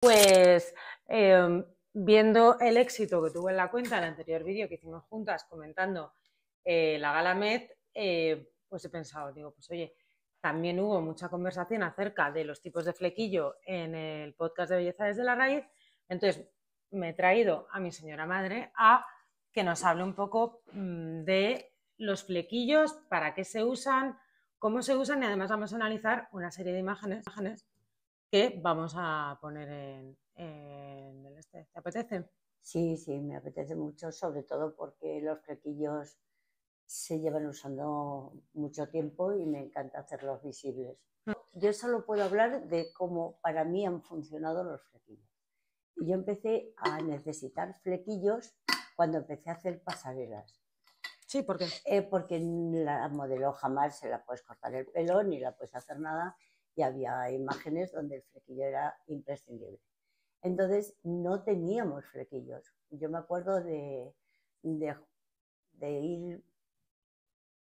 pues em, viendo el éxito que tuvo en la cuenta el anterior vídeo que hicimos juntas comentando eh, la gala eh, pues he pensado, digo, pues oye, también hubo mucha conversación acerca de los tipos de flequillo en el podcast de Belleza desde la Raíz, entonces me he traído a mi señora madre a que nos hable un poco mm, de los flequillos, para qué se usan, cómo se usan y además vamos a analizar una serie de imágenes que vamos a poner en, el este. ¿Te apetece? Sí, sí, me apetece mucho, sobre todo porque los flequillos se llevan usando mucho tiempo y me encanta hacerlos visibles. Mm. Yo solo puedo hablar de cómo para mí han funcionado los flequillos. Y yo empecé a necesitar flequillos cuando empecé a hacer pasarelas. Sí, ¿por qué? Eh, porque la modelo jamás se la puedes cortar el pelo ni la puedes hacer nada y había imágenes donde el flequillo era imprescindible. Entonces no teníamos flequillos. Yo me acuerdo de, de, ir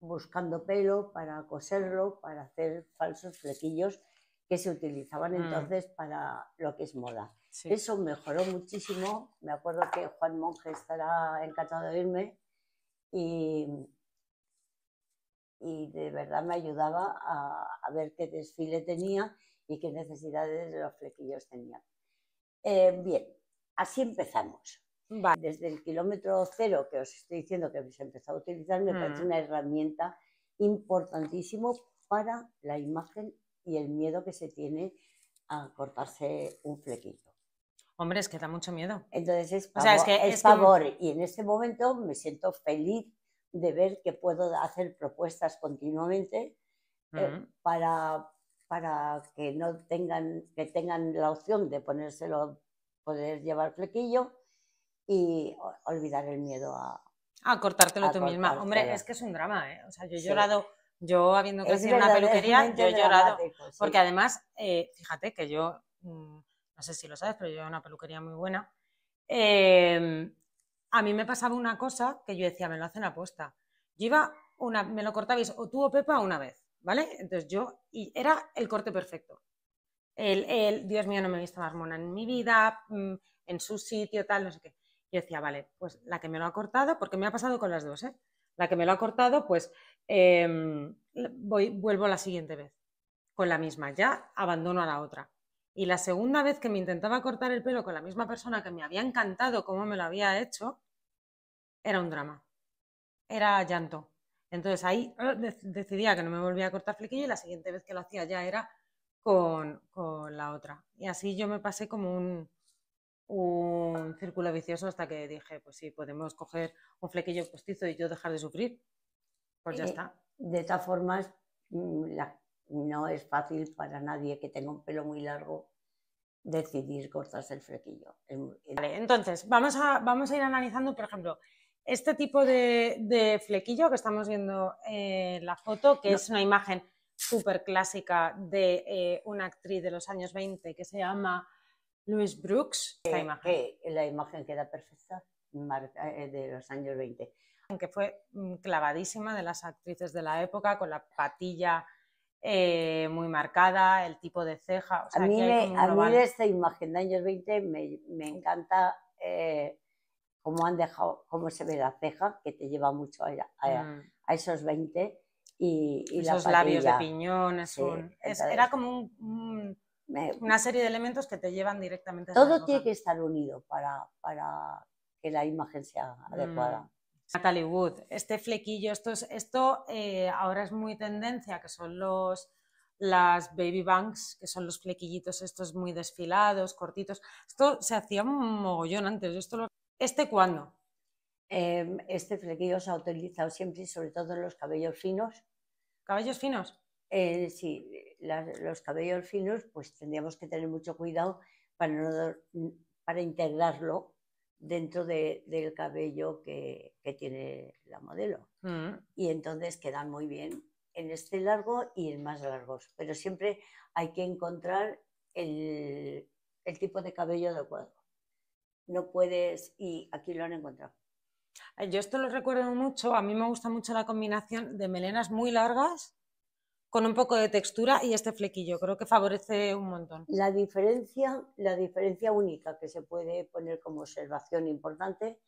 buscando pelo para coserlo, para hacer falsos flequillos que se utilizaban mm. entonces para lo que es moda. Eso mejoró muchísimo. Me acuerdo que Juan Monge estará encantado de irme y y de verdad me ayudaba a, ver qué desfile tenía y qué necesidades de los flequillos tenía. Eh, bien, así empezamos. Desde el kilómetro cero que os estoy diciendo que he empezado a utilizar, me parece mm. una herramienta importantísimo para la imagen y el miedo que se tiene a cortarse un flequillo. Hombre, es que da mucho miedo. Entonces es es que, es favor. y en este momento me siento feliz de ver que puedo hacer propuestas continuamente eh, para, para que no tengan, que tengan la opción de ponérselo, poder llevar flequillo y olvidar el miedo a... A cortártelo tú misma. Hombre, es que es un drama, ¿eh? O sea, yo he llorado, yo habiendo crecido en una peluquería, yo he llorado. Porque además, eh, fíjate que yo, mm, no sé si lo sabes, pero yo en una peluquería muy buena. Eh, a mí me pasaba una cosa que yo decía, me lo hacen a Yo iba, una, me lo cortabais o tú o Pepa una vez, ¿vale? Entonces yo, y era el corte perfecto. El, Dios mío, no me he visto más mona en mi vida, mm, en su sitio, tal, no sé qué. Yo decía, vale, pues la que me lo ha cortado, porque me ha pasado con las dos, ¿eh? La que me lo ha cortado, pues em, voy, vuelvo la siguiente vez con la misma, ya abandono a la otra. Y la segunda vez que me intentaba cortar el pelo con la misma persona que me había encantado como me lo había hecho, era un drama, era llanto. Entonces ahí eh, decidía que no me volvía a cortar flequillo y la siguiente vez que lo hacía ya era con, con la otra. Y así yo me pasé como un, círculo vicioso hasta que dije, pues si podemos coger un flequillo postizo y yo dejar de sufrir. Pues ya eh, está. De esta formas, mm, no es fácil para nadie que tenga un pelo muy largo decidir cortarse el flequillo. entonces, vamos a, vamos a ir analizando, por ejemplo, este tipo de, flequillo que estamos viendo en la foto, que es una imagen súper clásica de eh, una actriz de los años 20 que se llama Louise Brooks. Esta imagen. la imagen queda perfecta eh, de los años 20. Que fue mm, clavadísima de las actrices de la época, con la patilla eh, muy marcada, el tipo de ceja. a mí, esta imagen de años 20 me encanta cómo han dejado, cómo se ve la ceja, que te lleva mucho a, mm. esos 20. Y, los esos labios de piñón, era como una serie de elementos que te llevan directamente Todo tiene que estar unido para, para que la imagen sea mm. adecuada. Natalie Wood, este flequillo, esto, esto eh, ahora es muy tendencia, que son los las baby banks, que son los flequillitos estos muy desfilados, cortitos. Esto se hacía un mogollón antes, esto lo ¿Este cuándo? Em, este flequillo se ha utilizado siempre, y sobre todo en los cabellos finos. ¿Cabellos finos? Eh, sí, los cabellos finos, pues tendríamos que tener mucho cuidado para, no, para integrarlo dentro del cabello que, tiene la modelo. Mm. Y entonces quedan muy bien en este largo y en más largos. Pero siempre hay que encontrar el tipo de cabello adecuado no puedes, y aquí lo han encontrado. Yo esto lo recuerdo mucho, a mí me gusta mucho la combinación de melenas muy largas con un poco de textura y este flequillo, creo que favorece un montón. La diferencia, la diferencia única que se puede poner como observación importante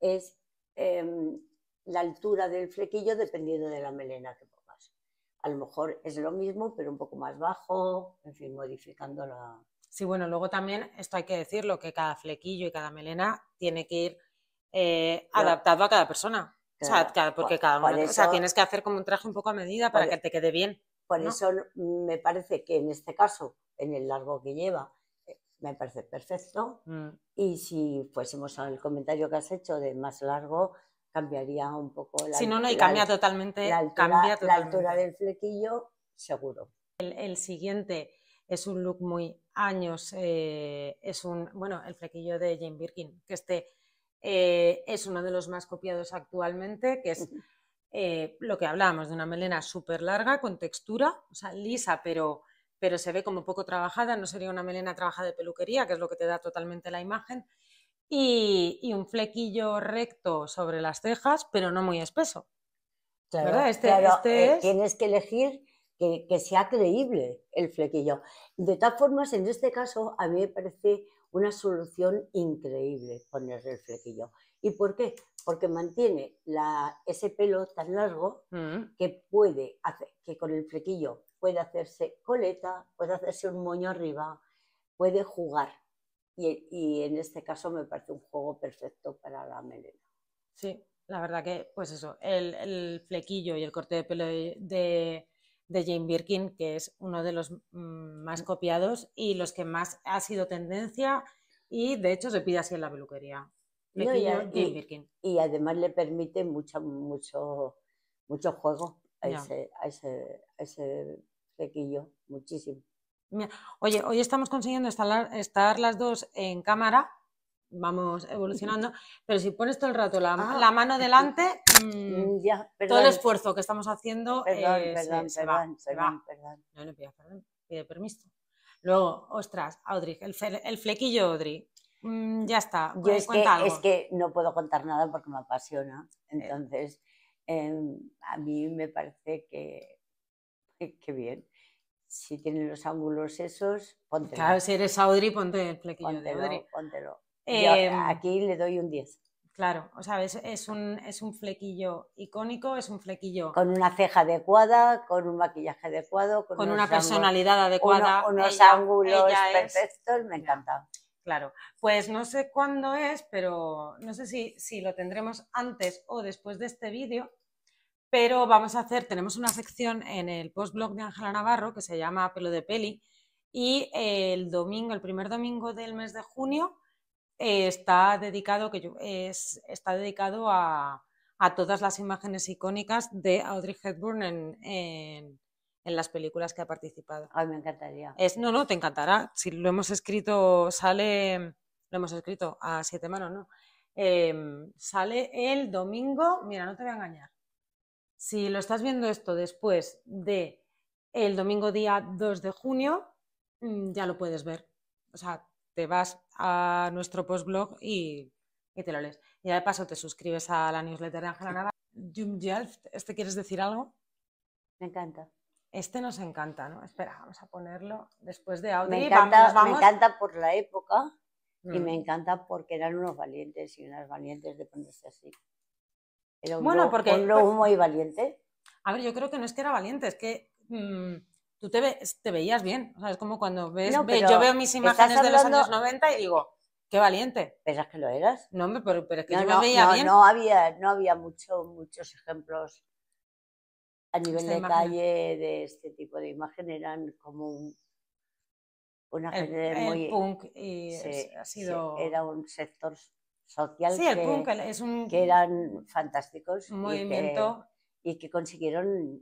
es em, la altura del flequillo dependiendo de la melena que pongas. A lo mejor es lo mismo, pero un poco más bajo, en fin, modificando la, Sí, bueno, luego también esto hay que decirlo, que cada flequillo y cada melena tiene que ir eh, adaptado a cada persona. O sea, porque cada uno, o sea, tienes que hacer como un traje un poco a medida para que te quede bien. Por eso me parece que en este caso, en el largo que lleva, eh, me parece perfecto. Mm. Y si fuésemos al comentario que has hecho de más largo, cambiaría un poco la. Si no, no, y cambia, totalmente, la altura, cambia La altura del flequillo, seguro. el siguiente es un look muy años, eh, es un, bueno, el flequillo de Jane Birkin, que este eh, es uno de los más copiados actualmente, que es eh, lo que hablábamos de una melena súper larga, con textura, o sea, lisa, pero, pero se ve como poco trabajada, no sería una melena trabajada de peluquería, que es lo que te da totalmente la imagen, y, y un flequillo recto sobre las cejas, pero no muy espeso. Claro, ¿verdad? Este, claro, este tienes que elegir que, sea creíble el flequillo. De todas formas, en este caso, a mí me parece una solución increíble ponerle el flequillo. ¿Y por qué? Porque mantiene la, ese pelo tan largo mm. que puede hacer, que con el flequillo puede hacerse coleta, puede hacerse un moño arriba, puede jugar. Y, en este caso me parece un juego perfecto para la melena. Sí, la verdad que, pues eso, el flequillo y el corte de pelo de de Jane Birkin, que es uno de los mm, más mm. copiados y los que más ha sido tendencia y de hecho se pide así en la peluquería. y, además le permite mucho, mucho, mucho juego a, ese, a muchísimo. oye, hoy estamos consiguiendo estar las dos en cámara vamos evolucionando, pero si pones todo el rato la, ah, mano delante, mm, mm, todo el esfuerzo que estamos haciendo eh, se, va, pide permiso. Luego, ostras, Audrey, el, flequillo Audrey, mm, ya está. Eh, es que, es que no puedo contar nada porque me apasiona, eh. entonces em, a mí me parece que, qué bien si tienes los ángulos esos, ponte Claro, si eres Audrey, ponte el flequillo de Em, aquí le doy un 10. Claro, o sea, es, un, flequillo icónico, es un flequillo. Con una ceja adecuada, con un maquillaje adecuado, con, una personalidad adecuada. con unos ángulos perfectos, me encanta. Claro, pues no sé cuándo es, pero no sé si, si lo tendremos antes o después de este vídeo, pero vamos a hacer, tenemos una sección en el postblog de Ángela Navarro que se llama Pelo de Peli y el domingo, el primer domingo del mes de junio, eh, está dedicado, que yo, es, está dedicado a, todas las imágenes icónicas de Audrey Hepburn en, las películas que ha participado. Ay, me encantaría. Es, no, no, te encantará. Si lo hemos escrito, sale, lo hemos escrito a siete manos, ¿no? Em, sale el domingo, mira, no te voy a engañar. Si lo estás viendo esto después de el domingo día 2 de junio, mm, ya lo puedes ver. O sea, te vas a nuestro postblog y, y te lo lees. Y de paso te suscribes a la newsletter de Ángela Nava. ¿este quieres decir algo? Me encanta. Este nos encanta, ¿no? Espera, vamos a ponerlo después de audio. Me encanta, Me encanta por la época y me mm. encanta porque eran unos valientes y unas valientes de ponerse así. Era bueno, porque, un pues humo y muy valiente. A ver, yo creo que no es que era valiente, es que mm, tú te, te veías bien. O sea, es como cuando ves, yo veo mis imágenes de los años 90 y digo, qué valiente. ¿Pensas que lo eras? No, pero, es que no, veía bien. No había, no había mucho, muchos ejemplos a nivel de calle de este tipo de imagen. Eran como un, una el punk y ha sido... era un sector social sí, el que, punk que eran fantásticos. Un movimiento... y que consiguieron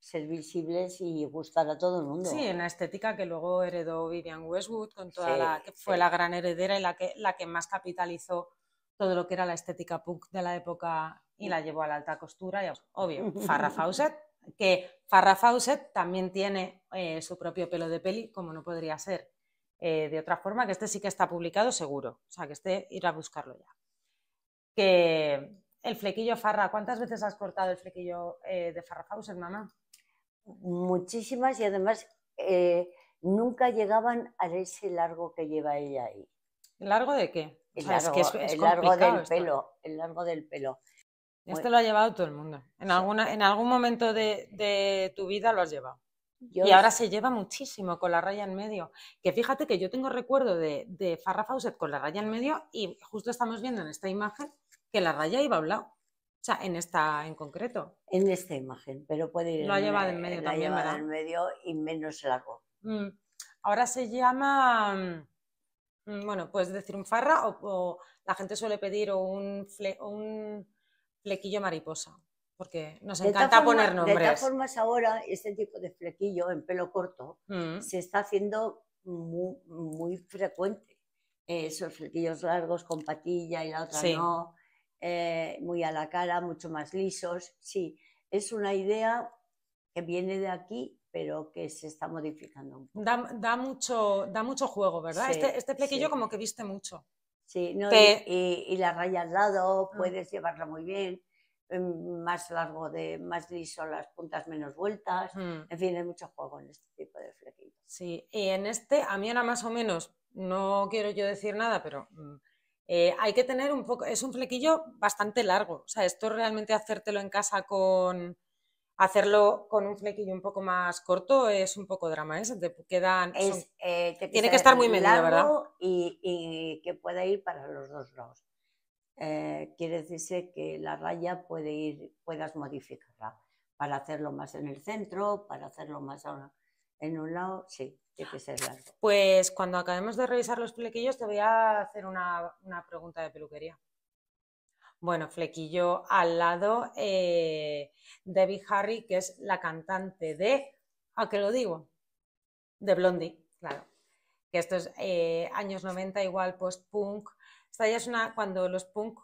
ser visibles y gustar a todo el mundo. Sí, en la estética que luego heredó Vivian Westwood, con toda la que fue la gran heredera y la que, la que más capitalizó todo lo que era la estética punk de la época y la llevó a la alta costura. Y, obvio, Farrah Fawcett, que Farrah Fawcett también tiene eh, su propio pelo de peli, como no podría ser eh, de otra forma, que este sí que está publicado seguro, o sea, que este irá a buscarlo ya. Que el flequillo Farrah, ¿cuántas veces has cortado el flequillo eh, de Farrah Fawcett, mamá? muchísimas y además eh, nunca llegaban a ese largo que lleva ella ahí. ¿El largo de qué? El, largo, que el largo del pelo, el largo del pelo. Esto lo ha llevado todo el mundo. En, alguna, en algún momento de, tu vida lo has llevado. y ahora se lleva muchísimo con la raya en medio. Que fíjate que yo tengo recuerdo de, de Farrah Fawcett con la raya en medio y justo estamos viendo en esta imagen que la raya iba a un lado. O sea, en esta en concreto en esta imagen, pero puede ir. Lo ha llevado e, en medio la también. en medio y menos largo. Mm. Ahora se llama. Mm, bueno, puedes decir un farra o, la gente suele pedir un, flequillo mariposa, porque nos encanta poner nombres. De todas formas, ahora este tipo de flequillo en pelo corto mm. se está haciendo muy, frecuente. Eh, esos flequillos largos con patilla y la otra no eh, muy a la cara, mucho más lisos. Sí, es una idea que viene de aquí, pero que se está modificando un poco. Da, mucho, da mucho juego, ¿verdad? este, este, como que viste mucho. Sí, no, y, la raya al lado, ah. puedes llevarla muy bien, em, más largo, de, más liso, las puntas menos vueltas, hmm. en fin, hay mucho juego en este tipo de flequillo. Sí, y en este, a mí era más o menos, no quiero yo decir nada, pero mm, eh, hay que tener un poco, es un flequillo bastante largo, o sea, esto realmente hacértelo en casa con, hacerlo con un flequillo un poco más corto es un poco drama, ¿eh? quedan, eh, tiene que estar muy medido, Y, que pueda ir para los dos lados. Eh, quiere decirse que la raya puede ir, puedas modificarla para hacerlo más en el centro, para hacerlo más en un lado, sí. Pues cuando acabemos de revisar los flequillos te voy a hacer una, pregunta de peluquería. Bueno, flequillo al lado, eh, de Debbie Harry, que es la cantante de, ¿a qué lo digo? De Blondie, claro. Que esto es eh, años 90, igual post-punk. Esta ya es una, cuando los punk,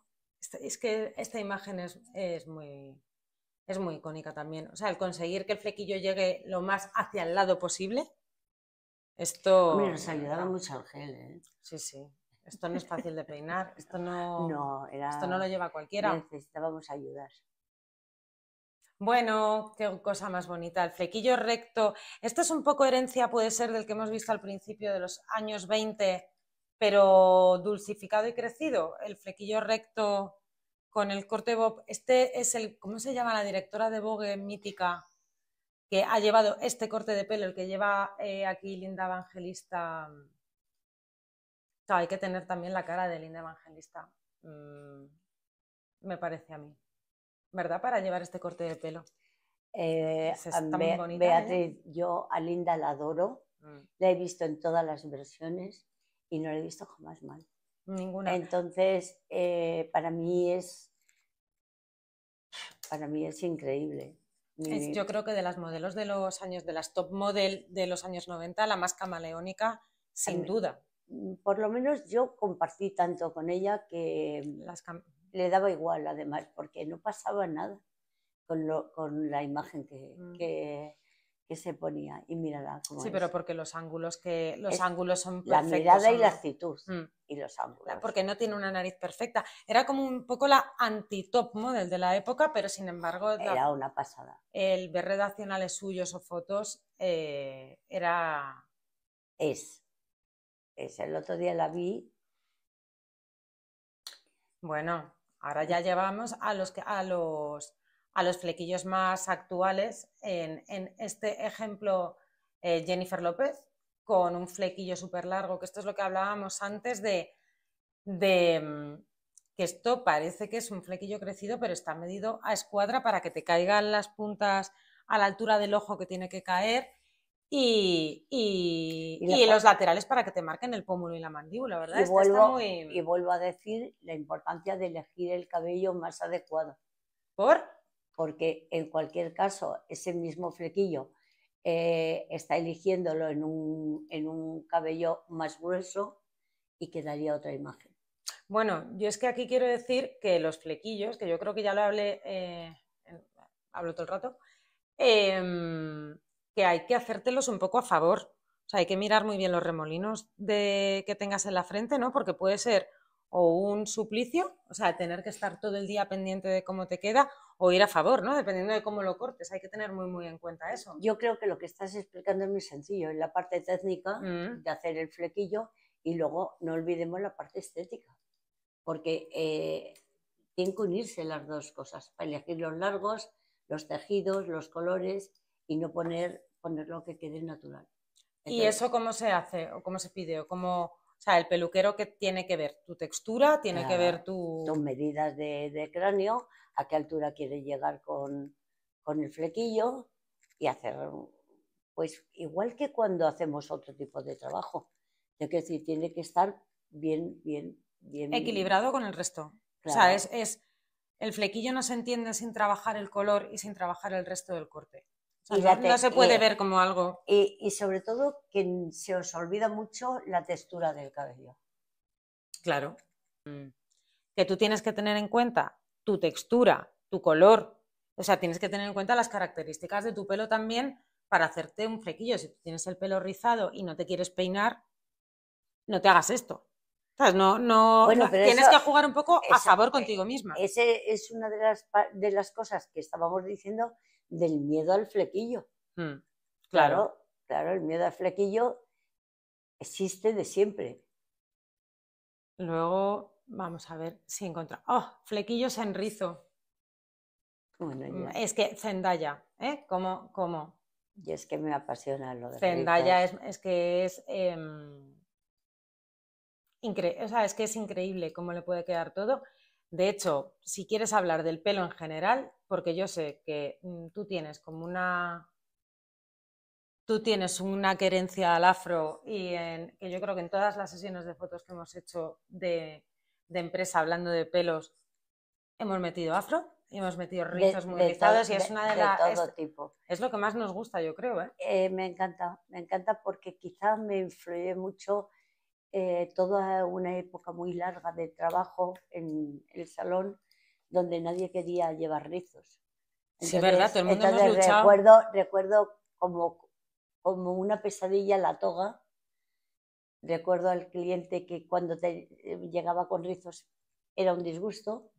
es que esta imagen es, es muy, es muy icónica también. O sea, el conseguir que el flequillo llegue lo más hacia el lado posible esto... nos ayudaba mucho ¿eh? Sí, sí. Esto no es fácil de peinar, esto no, esto no lo lleva cualquiera. Necesitábamos ayudar. Bueno, qué cosa más bonita. El flequillo recto. Esto es un poco herencia, puede ser, del que hemos visto al principio de los años 20, pero dulcificado y crecido. El flequillo recto con el corte bob. Este es el, ¿cómo se llama la directora de Vogue mítica? que ha llevado este corte de pelo, el que lleva eh, aquí Linda Evangelista. Mm, hay que tener también la cara de Linda Evangelista, mm, me parece a mí. ¿Verdad? Para llevar este corte de pelo. Eh, pues es Beatriz, ¿eh? yo a Linda la adoro, mm. la he visto en todas las versiones y no la he visto jamás mal. Ninguna. Entonces, para mí es para mí es increíble yo creo que de las modelos de los años, de las top model de los años 90, la más camaleónica, sin duda. Mm, por lo menos yo compartí tanto con ella que mm, le daba igual, además, porque no pasaba nada con, la imagen que, mm que se ponía y mírala como Sí, pero porque los ángulos que los ángulos son perfectos. La mirada y la actitud mm. y los ángulos. Porque no tiene una nariz perfecta. Era como un poco la anti top model de la época, pero sin embargo era una pasada. El ver redaccionales suyos o fotos eh, era es es el otro día la vi. Bueno, ahora ya llevamos a los que a los a los flequillos más actuales. En, este ejemplo, eh, Jennifer López, con un flequillo súper largo, que esto es lo que hablábamos antes de, mm, que esto parece que es un flequillo crecido, pero está medido a escuadra para que te caigan las puntas a la altura del ojo que tiene que caer y, los laterales para que te marquen el pómulo y la mandíbula, ¿verdad? Y vuelvo, y vuelvo a decir la importancia de elegir el cabello más adecuado. ¿Por? porque en cualquier caso ese mismo flequillo eh, está eligiéndolo en un, cabello más grueso y quedaría otra imagen. Bueno, yo es que aquí quiero decir que los flequillos, que yo creo que ya lo hablé, eh, eh, hablo todo el rato, em, que hay que hacértelos un poco a favor. O sea, hay que mirar muy bien los remolinos de, que tengas en la frente, ¿no? Porque puede ser o un suplicio, o sea, tener que estar todo el día pendiente de cómo te queda, o ir a favor, ¿no? Dependiendo de cómo lo cortes, hay que tener muy, muy en cuenta eso. Yo creo que lo que estás explicando es muy sencillo, en la parte técnica mm. de hacer el flequillo y luego no olvidemos la parte estética, porque eh, tienen que unirse las dos cosas, para elegir los largos, los tejidos, los colores y no poner, poner lo que quede natural. ¿Y eso cómo se hace o cómo se pide o cómo... O sea, el peluquero que tiene que ver tu textura, tiene que ver tu... Tus medidas de, cráneo, a qué altura quiere llegar con, con el flequillo y hacer, pues igual que cuando hacemos otro tipo de trabajo. quiero decir, tiene que estar bien, bien, bien. Equilibrado con el resto. O sea, es, es, el flequillo no se entiende sin trabajar el color y sin trabajar el resto del corte no, se puede eh, ver como algo. Y, sobre todo que se os olvida mucho la textura del cabello. Claro. Mm. Que tú tienes que tener en cuenta tu textura, tu color. O sea, tienes que tener en cuenta las características de tu pelo también para hacerte un flequillo. Si tú tienes el pelo rizado y no te quieres peinar, no te hagas esto. No, no, tienes que jugar un poco a favor eh, contigo misma. Esa es una de las, de las cosas que estábamos diciendo, del miedo al flequillo. Mm, claro. claro. el miedo al flequillo existe de siempre. Luego, vamos a ver si encontramos. ¡Oh! Flequillos en rizo. Mm, es que Zendaya, ¿eh? ¿Cómo? Y es que me apasiona lo de Zendaya es, es, que es. Em, o sea, es que es increíble cómo le puede quedar todo. De hecho, si quieres hablar del pelo en general, porque yo sé que mm, tú tienes como una... Tú tienes una querencia al afro y en, que yo creo que en todas las sesiones de fotos que hemos hecho de, empresa hablando de pelos, hemos metido afro y hemos metido rizos movilizados. muy y es una de, tipo. Es lo que más nos gusta, yo creo. ¿eh? Eh, me encanta, me encanta porque quizás me influye mucho eh, toda una época muy larga de trabajo en el salón donde nadie quería llevar rizos. Entonces, verdad, todo el mundo Recuerdo, recuerdo como, como una pesadilla la toga. Recuerdo al cliente que cuando te, eh, llegaba con rizos era un disgusto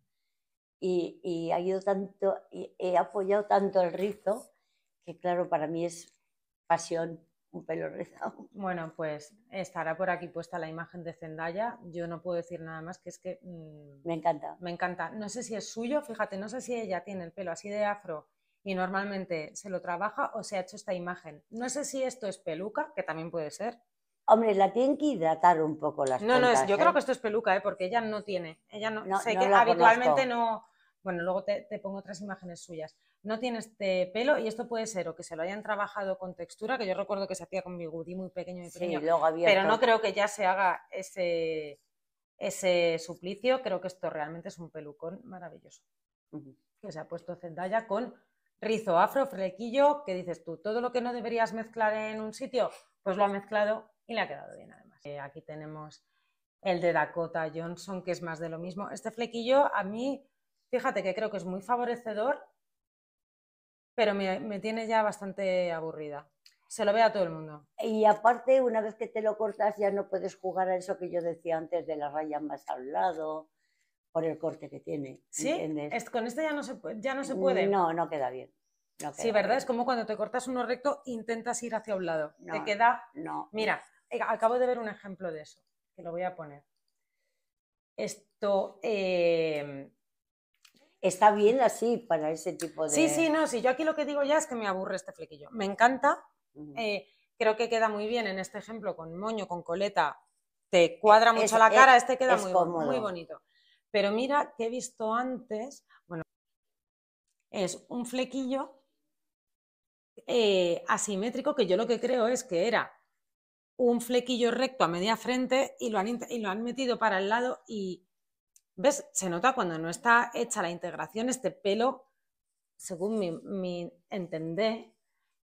y, y ha ido tanto, y he apoyado tanto el rizo que claro, para mí es pasión un pelo rezado. Bueno, pues estará por aquí puesta la imagen de Zendaya. Yo no puedo decir nada más que es que... Mm, me encanta. Me encanta. No sé si es suyo, fíjate, no sé si ella tiene el pelo así de afro y normalmente se lo trabaja o se ha hecho esta imagen. No sé si esto es peluca, que también puede ser. Hombre, la tienen que hidratar un poco las No, no, yo creo ¿eh? que esto es peluca, ¿eh? porque ella no tiene. Ella no, sé que habitualmente no... Bueno, luego te, pongo otras imágenes suyas no tiene este pelo y esto puede ser o que se lo hayan trabajado con textura, que yo recuerdo que se hacía con bigudí muy pequeño y pequeño, sí, luego pero no creo que ya se haga ese, ese suplicio, creo que esto realmente es un pelucón maravilloso que se ha puesto Zendaya con rizo, afro, flequillo, que dices tú, todo lo que no deberías mezclar en un sitio, pues lo ha mezclado y le ha quedado bien además. Eh, aquí tenemos el de Dakota Johnson, que es más de lo mismo. Este flequillo a mí, fíjate que creo que es muy favorecedor pero me, tiene ya bastante aburrida. Se lo ve a todo el mundo. Y aparte, una vez que te lo cortas, ya no puedes jugar a eso que yo decía antes de la raya más al lado, por el corte que tiene. Sí, con este ya no, se, ya no se puede. No, no queda bien. sí, ¿verdad? Es como cuando te cortas uno recto, intentas ir hacia un lado. te queda. No. Mira, eh, acabo de ver un ejemplo de eso, que lo voy a poner. Esto, eh, está bien así para ese tipo de... Sí, sí, no, sí, yo aquí lo que digo ya es que me aburre este flequillo. Me encanta, eh, creo que queda muy bien en este ejemplo con moño, con coleta, te cuadra mucho la e cara, este queda muy, bonito. Pero mira que he visto antes, bueno, es un flequillo eh, asimétrico que yo lo que creo es que era un flequillo recto a media frente y lo han metido para el lado y ¿Ves? Se nota cuando no está hecha la integración, este pelo, según mi, mi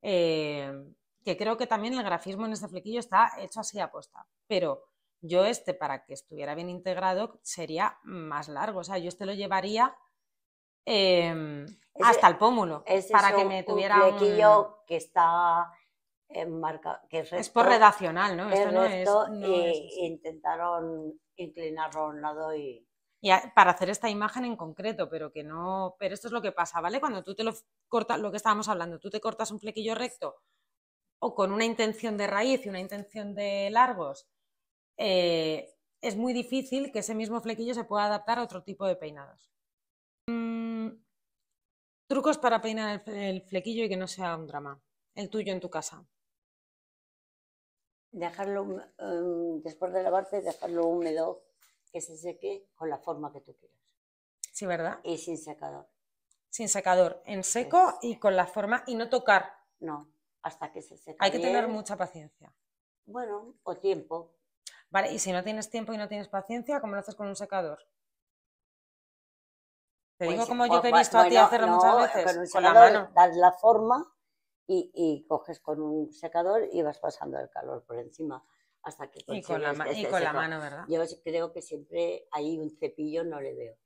eh, que creo que también el grafismo en este flequillo está hecho así a posta. Pero yo este, para que estuviera bien integrado, sería más largo. O sea, yo este lo llevaría em, hasta el pómulo. para que me tuviera un flequillo que está en marca, que es, por redacional ¿no? Esto no es, Intentaron inclinarlo a un lado y para hacer esta imagen en concreto, pero que no, pero esto es lo que pasa, ¿vale? Cuando tú te lo cortas, lo que estábamos hablando, tú te cortas un flequillo recto o con una intención de raíz y una intención de largos, eh, es muy difícil que ese mismo flequillo se pueda adaptar a otro tipo de peinados. Mm, trucos para peinar el, flequillo y que no sea un drama. El tuyo en tu casa dejarlo mm, em, después de lavarte dejarlo húmedo se seque con la forma que tú quieras. Sí, ¿verdad? Y sin secador. Sin secador, en seco y con la forma y no tocar. No, hasta que se seque. Hay que tener mucha paciencia. Bueno, o tiempo. Vale, y si no tienes tiempo y no tienes paciencia, ¿cómo lo haces con un secador? Te digo pues, como yo te pues, he visto a ti hacerlo muchas veces, con, la mano. Das la forma y coges con un secador y vas pasando el calor por encima y con, la, mano, ¿verdad? Yo creo que siempre hay un cepillo no le veo.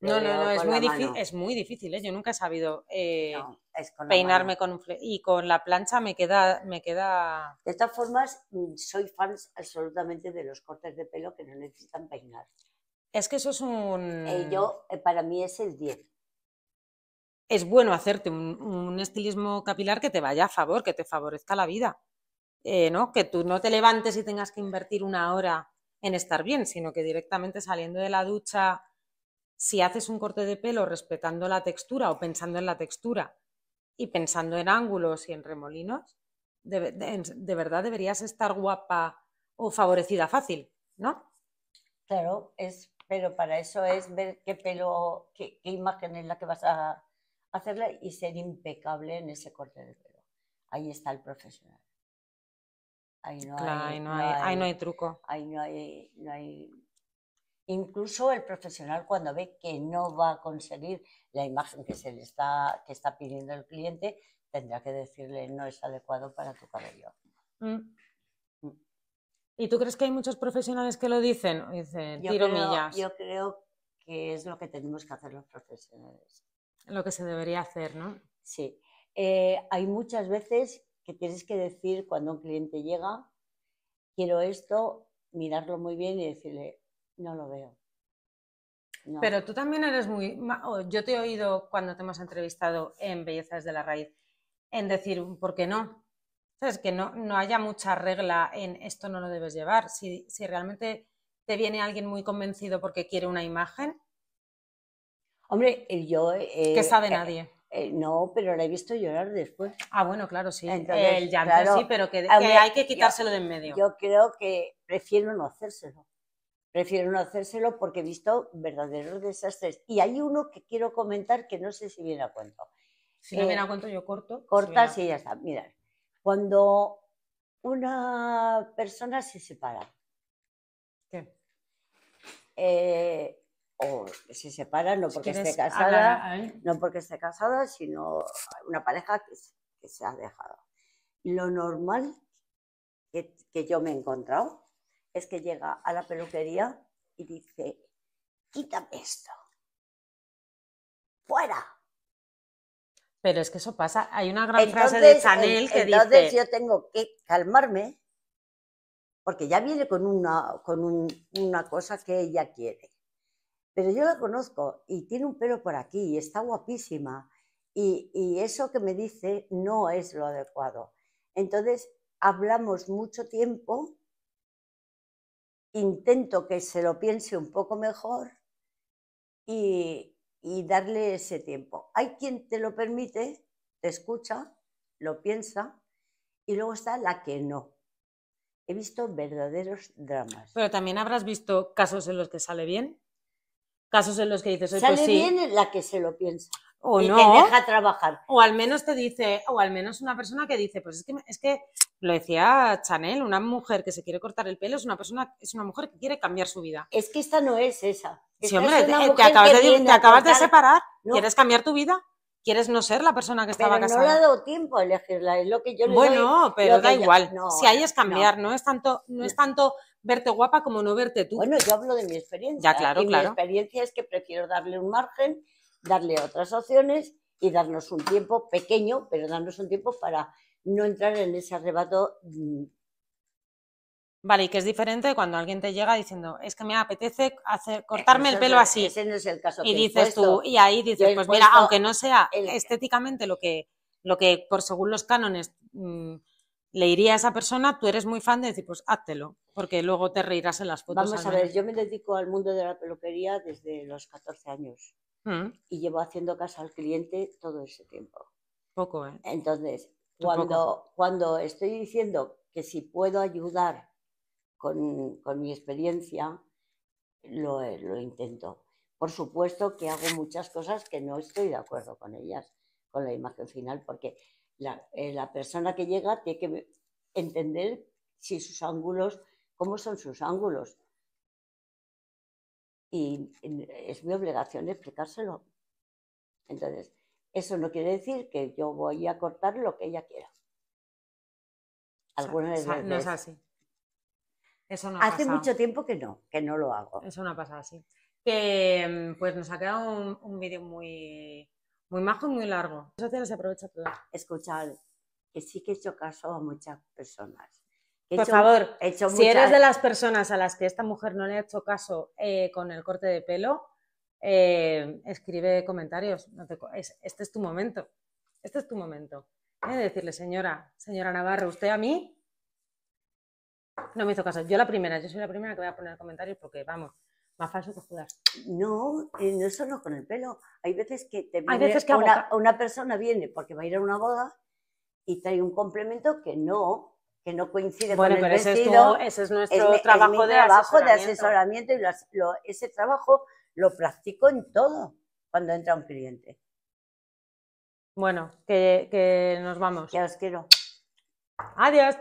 no, no, no, es muy, difícil, es muy difícil, ¿eh? yo nunca he sabido eh, Peinarme con peinarme con y con la plancha me queda, me queda... De todas formas, mm, soy fan absolutamente de los cortes de pelo que no necesitan peinar. Es que eso es un... Eh, yo, eh, para mí es el 10 es bueno hacerte un, estilismo capilar que te vaya a favor, que te favorezca la vida. Eh, ¿no? que tú no te levantes y tengas que invertir una hora en estar bien, sino que directamente saliendo de la ducha, si haces un corte de pelo respetando la textura o pensando en la textura y pensando en ángulos y en remolinos, de, verdad deberías estar guapa o favorecida fácil, ¿no? Claro, pero para eso es ver qué pelo, qué, imagen es la que vas a hacerla y ser impecable en ese corte de pelo. Ahí está el profesional. Ahí no, hay, truco. no hay, Incluso el profesional cuando ve que no va a conseguir la imagen que se le está, que está pidiendo el cliente, tendrá que decirle no es adecuado para tu cabello. Mm. Mm. ¿Y tú crees que hay muchos profesionales que lo dicen? Dicen, yo tiro creo, millas. Yo creo que es lo que tenemos que hacer los profesionales. Lo que se debería hacer, ¿no? Sí. Eh, hay muchas veces que tienes que decir cuando un cliente llega, quiero esto, mirarlo muy bien y decirle, no lo veo. Pero tú también eres muy... Yo te he oído cuando te hemos entrevistado en Bellezas de la Raíz, en decir, ¿por qué no? ¿Sabes? Que no, haya mucha regla en esto no lo debes llevar. Si, realmente te viene alguien muy convencido porque quiere una imagen. Hombre, el yo... Eh, que sabe eh, nadie. Eh, no, pero la he visto llorar después. Ah, bueno, claro, sí. el llanto sí, pero que, hay que quitárselo de en medio. Yo creo que prefiero no hacérselo. Prefiero no hacérselo porque he visto verdaderos desastres. Y hay uno que quiero comentar que no sé si viene a cuento. Si no viene eh, a cuento, yo corto. Cortas y ya está. Mira, cuando una persona se separa, ¿Qué? Eh, o se separan no porque esté ah, casada, no porque esté casada, sino una pareja que, se ha dejado. Lo normal que, que, yo me he encontrado es que llega a la peluquería y dice, quítame esto, fuera. Pero es que eso pasa, hay una gran entonces, frase de Chanel que yo tengo que calmarme porque ya viene con con una cosa que ella quiere. Pero yo la conozco y tiene un pelo por aquí y está guapísima. Y, eso que me dice no es lo adecuado. Entonces, hablamos mucho tiempo, intento que se lo piense un poco mejor y, y darle ese tiempo. Hay quien te lo permite, te escucha, lo piensa, y luego está la que no he visto verdaderos dramas. Pero también habrás visto casos en los que sale bien casos en los que dices, pues sale pues, bien la que se lo piensa. O no. te deja trabajar. O al menos te dice, o al menos una persona que dice, pues es que, es que lo decía Chanel, una mujer que se quiere cortar el pelo es una persona, es una mujer que quiere cambiar su vida. Es que esta no es esa. sí, hombre, te, acabas, de, separar, ¿quieres cambiar tu vida? ¿Quieres no ser la persona que estaba casada? No le ha dado tiempo a elegirla, es lo que yo Bueno, pero da igual. si hay es cambiar, es tanto, no es tanto verte guapa como no verte tú. Bueno, yo hablo de mi experiencia. Ya, claro, y Mi experiencia es que prefiero darle un margen, darle otras opciones y darnos un tiempo pequeño, pero darnos un tiempo para no entrar en ese arrebato. Mm, vale, y que es diferente cuando alguien te llega diciendo, es que me apetece hacer, eh, cortarme el pelo así. Ese no es el caso. Y dices tú, y ahí dices, pues mira, aunque no sea estéticamente lo que, lo que por según los cánones. Mm, le iría a esa persona, tú eres muy fan de decir, pues hátelo porque luego te reirás en las fotos. Vamos a ver, yo me dedico al mundo de la peluquería desde los 14 años mm. y llevo haciendo casa al cliente todo ese tiempo. Poco, ¿eh? Entonces, cuando, cuando estoy diciendo que si puedo ayudar con, mi experiencia, lo, lo intento. Por supuesto que hago muchas cosas que no estoy de acuerdo con ellas, con la imagen final, porque eh, la, persona que llega tiene que entender si sus ángulos, cómo son sus ángulos. Y es mi obligación explicárselo. Entonces, eso no quiere decir que yo voy a cortar lo que ella quiera. Algunas No es así. Eso no Hace mucho tiempo que no, que no lo hago. Eso no ha pasado así. Que mm, pues nos ha quedado un vídeo muy, muy majo y muy largo. Eso se aprovecha todo. Escuchad, que sí que he hecho caso a muchas personas. Por favor, hecho muchas... si eres de las personas a las que esta mujer no le ha hecho caso eh, con el corte de pelo, eh, escribe comentarios. este es tu momento. Este es tu momento. decirle, señora, señora Navarro, usted a mí no me hizo caso. Yo la primera, yo soy la primera que voy a poner comentarios porque, vamos, más que No, eh, no solo con el pelo. Hay veces que te que una, una, persona viene porque va a ir a una boda y trae un complemento que no que no coincide con el vestido. Es ese es nuestro trabajo, de, trabajo asesoramiento. de asesoramiento ese trabajo lo practico en todo cuando entra un cliente. Bueno, que, que nos vamos. Ya os quiero. Adiós.